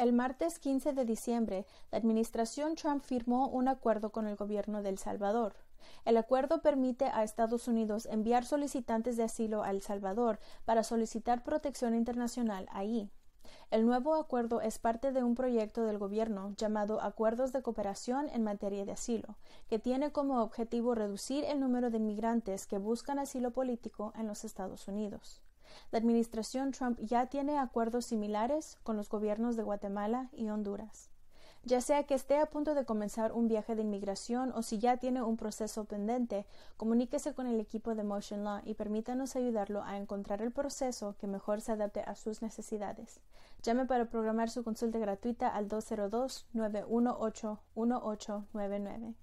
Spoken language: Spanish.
El martes 15 de diciembre, la administración Trump firmó un acuerdo con el gobierno de El Salvador. El acuerdo permite a Estados Unidos enviar solicitantes de asilo a El Salvador para solicitar protección internacional ahí. El nuevo acuerdo es parte de un proyecto del gobierno llamado Acuerdos de Cooperación en materia de asilo, que tiene como objetivo reducir el número de inmigrantes que buscan asilo político en los Estados Unidos. La administración Trump ya tiene acuerdos similares con los gobiernos de Guatemala y Honduras. Ya sea que esté a punto de comenzar un viaje de inmigración o si ya tiene un proceso pendiente, comuníquese con el equipo de Motion Law y permítanos ayudarlo a encontrar el proceso que mejor se adapte a sus necesidades. Llame para programar su consulta gratuita al 202-918-1899.